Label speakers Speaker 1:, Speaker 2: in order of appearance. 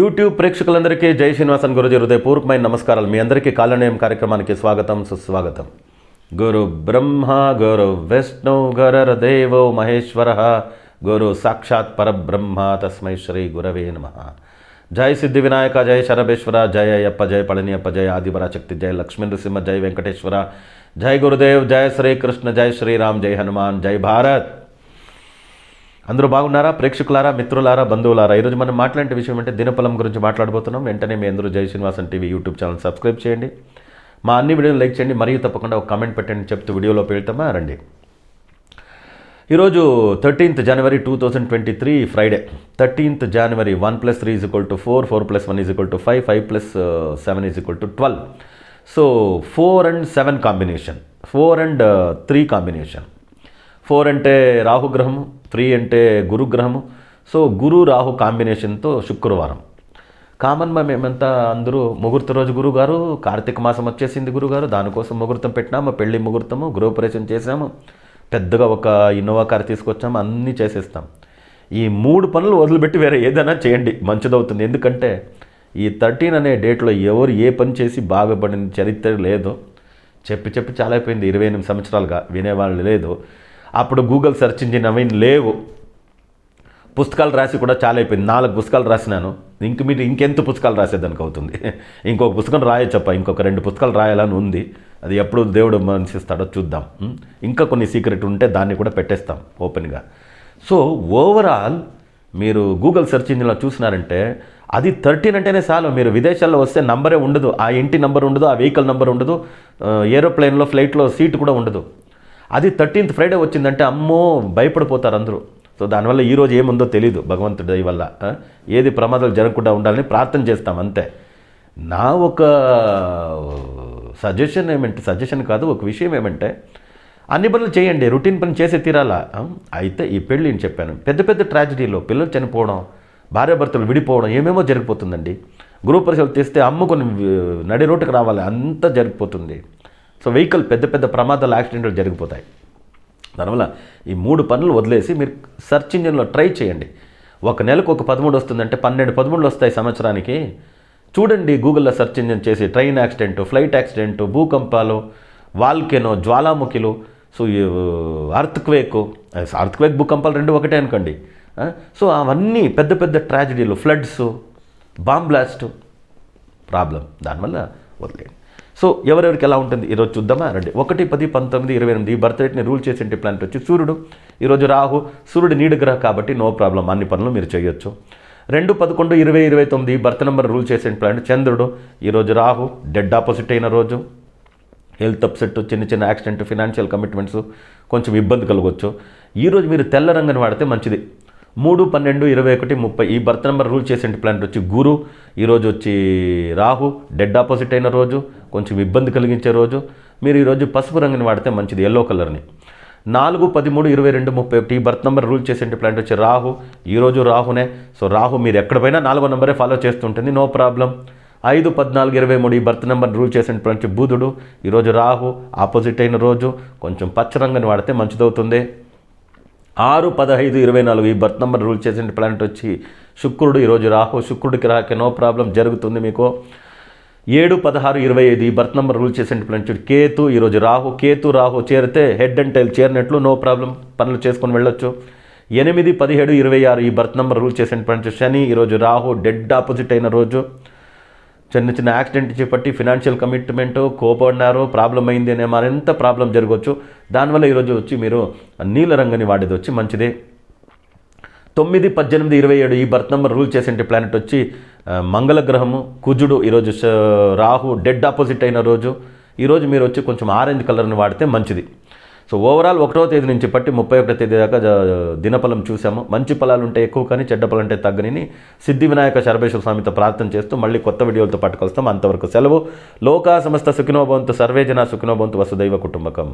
Speaker 1: YouTube ప్రేక్షకులందరికీ జై శ్రీనివాసన్ గురుజీ హృదయపూర్వకమైన నమస్కారాలు మీ అందరికీ కాలనీయం కార్యక్రమానికి స్వాగతం సుస్వాగతం గురు బ్రహ్మ గురు విష్ణువు గురదేవో మహేశ్వర గురు సాక్షాత్ పరబ్రహ్మ తస్మై శ్రీ గురవే నమ జై సిద్ధి వినాయక జయ శరభేశ్వర జయ అయ్యప్ప జయ పళనియప్ప జయ ఆదిపరాశక్తి జయ లక్ష్మీ నృసింహ జయ వెంకటేశ్వర జయ గురుదేవ్ జయ శ్రీకృష్ణ జయ శ్రీరామ్ జయ హనుమాన్ జై భారత్ అందరూ బాగున్నారా ప్రేక్షకులారా మిత్రులారా బంధువులారా ఈరోజు మనం మాట్లాడే విషయం అంటే దినపలం గురించి మాట్లాడబోతున్నాం వెంటనే మీ అందరూ Jai Srinivasan TV YouTube channel subscribe చేయండి మా అన్ని వీడియోలు లైక్ చేయండి మరియు తప్పకుండా ఒక కమెంట్ పెట్టండి చెప్తూ వీడియోలో పెడతామా రండి ఈరోజు thirteenth January two thousand twenty three Friday thirteenth January one plus three is equal to four four plus one is equal to five five plus uh, seven is equal to twelve so four and seven combination four and uh, three combination four అంటే రాహుగ్రహము three అంటే గురుగ్రహము so గురు రాహు కాంబినేషన్తో శుక్రవారం common మా మేమంతా అందరూ ముహూర్త రోజు గురుగారు కార్తీక మాసం వచ్చేసింది గురుగారు దానికోసం ముహూర్తం పెట్టినాము పెళ్లి ముహూర్తము గృహపరేషన్ చేసాము పెద్దగా ఒక ఇన్నోవా కార్ తీసుకొచ్చాము అన్నీ చేసేస్తాం ఈ మూడు పనులు వదిలిపెట్టి వేరే ఏదైనా చేయండి మంచిదవుతుంది ఎందుకంటే ఈ థర్టీన్ అనే డేట్లో ఎవరు ఏ పని చేసి బాగుపడిన చరిత్ర లేదు చెప్పి చెప్పి చాలా అయిపోయింది ఇరవై ఎనిమిది సంవత్సరాలుగా వినేవాళ్ళు లేదు అప్పుడు గూగుల్ సెర్చ్ ఇంజిన్ అవి లేవు పుస్తకాలు రాసి కూడా చాలా అయిపోయింది నాలుగు పుస్తకాలు రాసినాను ఇంక మీరు ఇంకెంత పుస్తకాలు రాసేదానికి అవుతుంది ఇంకొక పుస్తకం రాయొచ్చప్ప ఇంకొక రెండు పుస్తకాలు రాయాలని ఉంది అది ఎప్పుడు దేవుడు మనిషిస్తాడో చూద్దాం ఇంకా కొన్ని సీక్రెట్ ఉంటే దాన్ని కూడా పెట్టేస్తాం ఓపెన్గా సో ఓవరాల్ మీరు గూగుల్ సెర్చ్ ఇంజిన్లో చూసినారంటే అది థర్టీన్ అంటేనే చాలు మీరు విదేశాల్లో వస్తే నంబరే ఉండదు ఆ ఇంటి నంబర్ ఉండదు ఆ వెహికల్ నంబర్ ఉండదు ఏరోప్లేన్లో ఫ్లైట్లో సీటు కూడా ఉండదు అది థర్టీన్త్ ఫ్రైడే వచ్చిందంటే అమ్మో భయపడిపోతారు అందరూ సో దానివల్ల ఈరోజు ఏముందో తెలీదు భగవంతుడి వల్ల ఏది ప్రమాదాలు జరగకుండా ఉండాలని ప్రార్థన చేస్తాం అంతే నా ఒక సజెషన్ ఏమంటే సజెషన్ కాదు ఒక విషయం ఏమంటే అన్ని పనులు చేయండి రొటీన్ పని చేసే తీరాలా అయితే ఈ పెళ్ళి నేను చెప్పాను పెద్ద పెద్ద ట్రాజడీలో పిల్లలు చనిపోవడం భార్యాభర్తలు విడిపోవడం ఏమేమో జరిగిపోతుందండి గృహ పరిశీలన తీస్తే అమ్ముకొని నడి రోడ్డుకు రావాలి అంతా జరిగిపోతుంది సో వెహికల్ పెద్ద పెద్ద ప్రమాదాలు యాక్సిడెంట్లు జరిగిపోతాయి దానివల్ల ఈ మూడు పనులు వదిలేసి మీరు సెర్చ్ ఇంజిన్లో ట్రై చేయండి ఒక నెలకు ఒక పదమూడు వస్తుందంటే పన్నెండు పదమూడులు వస్తాయి సంవత్సరానికి చూడండి గూగుల్లో సెర్చ్ ఇంజిన్ చేసి ట్రైన్ యాక్సిడెంట్ ఫ్లైట్ యాక్సిడెంట్ భూకంపాలు వాల్కెనో జ్వాలాముఖిలు సో ఈ అర్త్క్వేక్ అర్త్క్వేక్ భూకంపాలు రెండు ఒకటే అనుకోండి సో అవన్నీ పెద్ద పెద్ద ట్రాజడీలు ఫ్లడ్స్ బాంబ్లాస్ట్ ప్రాబ్లం దానివల్ల వదిలేయండి సో ఎవరెవరికి ఎలా ఉంటుంది ఈరోజు చూద్దామా రండి ఒకటి పది పంతొమ్మిది ఇరవై ఎనిమిది బర్త్ రేట్ని రూల్ చేసేటి ప్లాంట్ వచ్చి సూర్యుడు ఈరోజు రాహు సూర్యుడు నీడు గ్రహ కాబట్టి నో ప్రాబ్లం అన్ని పనులు మీరు చేయొచ్చు రెండు పదకొండు ఇరవై ఇరవై తొమ్మిది బర్త్ నెంబర్ రూల్ చేసే ప్లాంట్ చంద్రుడు ఈరోజు రాహు డెడ్ ఆపోజిట్ అయిన రోజు హెల్త్ అప్సెట్ చిన్న చిన్న యాక్సిడెంట్ ఫినాన్షియల్ కమిట్మెంట్స్ కొంచెం ఇబ్బంది కలగవచ్చు ఈరోజు మీరు తెల్ల రంగుని వాడితే మంచిది మూడు పన్నెండు ఇరవై ఒకటి ముప్పై ఈ బర్త్ నెంబర్ రూల్ చేసే ప్లాంట్ వచ్చి గురు ఈరోజు వచ్చి రాహు డెడ్ ఆపోజిట్ అయిన రోజు కొంచెం ఇబ్బంది కలిగించే రోజు మీరు ఈరోజు పసుపు రంగుని వాడితే మంచిది ఎల్లో కలర్ని నాలుగు పదిమూడు ఇరవై రెండు ముప్పై ఒకటి ఈ బర్త్ నెంబర్ రూల్ చేసే ప్లాంట్ వచ్చి రాహు ఈరోజు రాహునే సో రాహు మీరు ఎక్కడ పోయినా నాలుగో నెంబరే ఫాలో చేస్తుంటుంది నో ప్రాబ్లం ఐదు పద్నాలుగు ఇరవై మూడు ఈ బర్త్ నెంబర్ రూల్ చేసిన ప్లాంట్ బుధుడు ఈరోజు రాహు ఆపోజిట్ అయిన రోజు కొంచెం పచ్చ రంగుని వాడితే మంచిదవుతుంది ఆరు పదహైదు ఇరవై నాలుగు ఈ బర్త్ నంబర్ రూల్ చేసిన ప్లానెట్ వచ్చి శుక్రుడు ఈరోజు రాహు శుక్రుడికి రాకే నో ప్రాబ్లం జరుగుతుంది మీకు ఏడు పదహారు ఇరవై ఐదు ఈ బర్త్ నంబర్ రూల్ చేసిన ప్లానెట్ కేతు ఈరోజు రాహు కేతు రాహు చేరితే హెడ్ అండ్ టైల్ చేరినట్లు నో ప్రాబ్లం పనులు చేసుకొని వెళ్ళొచ్చు ఎనిమిది పదిహేడు ఇరవై ఆరు ఈ బర్త్ నంబర్ రూల్ చేసిన ప్లానెట్ శని ఈరోజు రాహు డెడ్ ఆపోజిట్ అయిన రోజు చిన్న చిన్న యాక్సిడెంట్ చేపట్టి ఫినాన్షియల్ కమిట్మెంట్ కోపడినారు ప్రాబ్లం అయింది అనే ఎంత ప్రాబ్లం జరగవచ్చు దానివల్ల ఈరోజు వచ్చి మీరు నీల రంగుని వాడేది వచ్చి మంచిది తొమ్మిది పద్దెనిమిది ఇరవై ఏడు ఈ బర్త్ నెంబర్ రూల్ చేసేంటి ప్లానెట్ వచ్చి మంగళ గ్రహము కుజుడు ఈరోజు రాహు డెడ్ ఆపోజిట్ అయిన రోజు ఈరోజు మీరు వచ్చి కొంచెం ఆరెంజ్ కలర్ని వాడితే మంచిది సో ఓవరాల్ ఒకటో తేదీ నుంచి పట్టి ముప్పై ఒకటో తేదీ దాకా దినఫలం చూసాము మంచి ఫలాలు ఉంటే ఎక్కువ కానీ చెడ్డ ఫలం ఉంటే తగ్గని సిద్ధి వినాయక శరభేశ్వర స్వామితో ప్రార్థన చేస్తూ మళ్ళీ కొత్త వీడియోలతో పట్టుకొస్తాం అంతవరకు సెలవు లోకా సమస్త సుఖినోభవంతు సర్వేజన సుఖినోభవంతు వసుదైవ కుటుంబకం